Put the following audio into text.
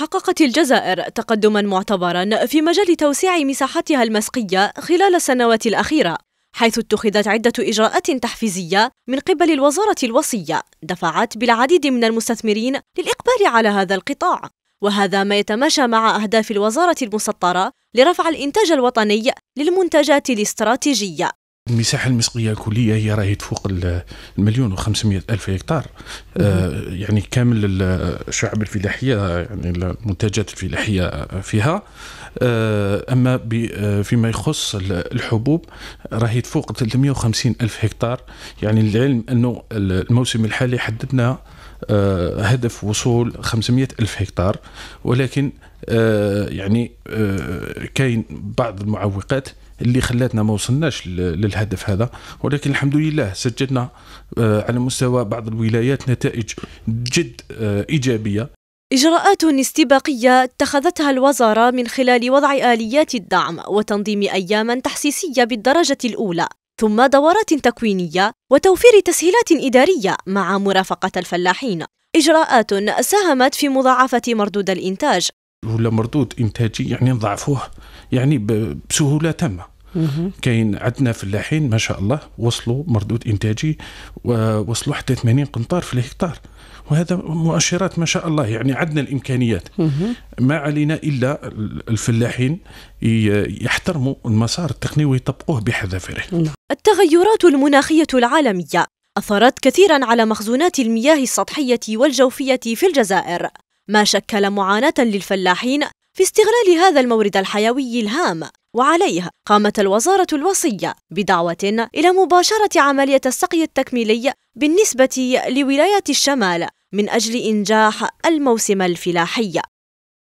حققت الجزائر تقدما معتبرا في مجال توسيع مساحتها المسقية خلال السنوات الأخيرة حيث اتخذت عدة إجراءات تحفيزية من قبل الوزارة الوصية دفعت بالعديد من المستثمرين للإقبال على هذا القطاع وهذا ما يتماشى مع أهداف الوزارة المسطرة لرفع الإنتاج الوطني للمنتجات الاستراتيجية المساحه المسقيه الكليه هي راهي تفوق المليون و500 الف هكتار آه، يعني كامل الشعب الفلاحيه يعني المنتجات الفلاحيه فيها آه، اما آه، فيما يخص الحبوب راهي تفوق 350 الف هكتار يعني العلم انه الموسم الحالي حددنا هدف وصول 500 ألف هكتار ولكن آه، يعني آه، كاين بعض المعوقات اللي خلاتنا ما وصلناش للهدف هذا ولكن الحمد لله سجلنا آه، على مستوى بعض الولايات نتائج جد ايجابيه إجراءات استباقية اتخذتها الوزارة من خلال وضع آليات الدعم وتنظيم أيام تحسيسية بالدرجة الأولى ثم دورات تكوينية وتوفير تسهيلات إدارية مع مرافقة الفلاحين إجراءات ساهمت في مضاعفة مردود الإنتاج ولا مردود انتاجي يعني نضعفوه يعني بسهوله تامه كاين عندنا فلاحين ما شاء الله وصلوا مردود انتاجي وصلوا حتى 80 قنطار في الهكتار وهذا مؤشرات ما شاء الله يعني عندنا الامكانيات ما علينا الا الفلاحين يحترموا المسار التقني ويطبقوه بحذافيره نعم. التغيرات المناخيه العالميه اثرت كثيرا على مخزونات المياه السطحيه والجوفيه في الجزائر ما شكل معاناة للفلاحين في استغلال هذا المورد الحيوي الهام وعليه قامت الوزارة الوصية بدعوة إلى مباشرة عملية السقي التكميلي بالنسبة لولايات الشمال من أجل إنجاح الموسم الفلاحي